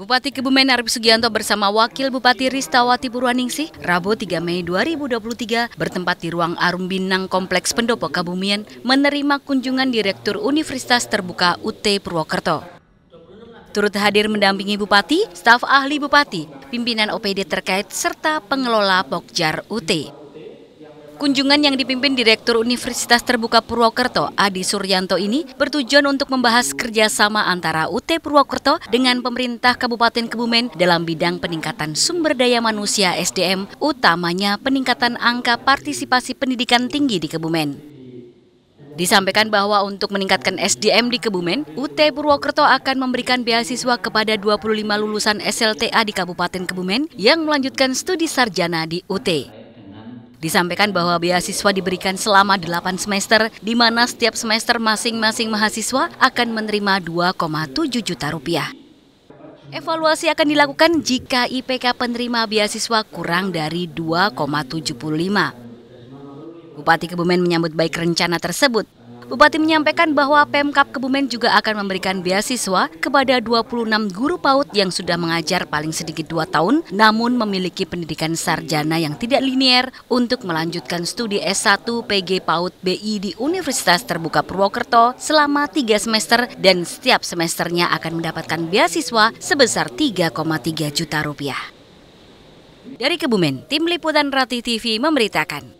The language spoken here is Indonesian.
Bupati Kebumen Arif Sugianto bersama Wakil Bupati Ristawati Purwaningsih Rabu 3 Mei 2023 bertempat di ruang Arum Binang Kompleks Pendopo Kabumian menerima kunjungan Direktur Universitas Terbuka UT Purwokerto. Turut hadir mendampingi Bupati, staf ahli Bupati, pimpinan OPD terkait serta pengelola Pokjar UT. Kunjungan yang dipimpin Direktur Universitas Terbuka Purwokerto, Adi Suryanto ini bertujuan untuk membahas kerjasama antara UT Purwokerto dengan pemerintah Kabupaten Kebumen dalam bidang peningkatan sumber daya manusia SDM, utamanya peningkatan angka partisipasi pendidikan tinggi di Kebumen. Disampaikan bahwa untuk meningkatkan SDM di Kebumen, UT Purwokerto akan memberikan beasiswa kepada 25 lulusan SLTA di Kabupaten Kebumen yang melanjutkan studi sarjana di UT. Disampaikan bahwa beasiswa diberikan selama 8 semester, di mana setiap semester masing-masing mahasiswa akan menerima 2,7 juta rupiah. Evaluasi akan dilakukan jika IPK penerima beasiswa kurang dari 2,75. Bupati Kebumen menyambut baik rencana tersebut. Bupati menyampaikan bahwa Pemkap Kebumen juga akan memberikan beasiswa kepada 26 guru PAUD yang sudah mengajar paling sedikit 2 tahun namun memiliki pendidikan sarjana yang tidak linier untuk melanjutkan studi S1 PG PAUD BI di Universitas Terbuka Purwokerto selama 3 semester dan setiap semesternya akan mendapatkan beasiswa sebesar 3,3 juta rupiah. Dari Kebumen, Tim Liputan Rati TV memberitakan.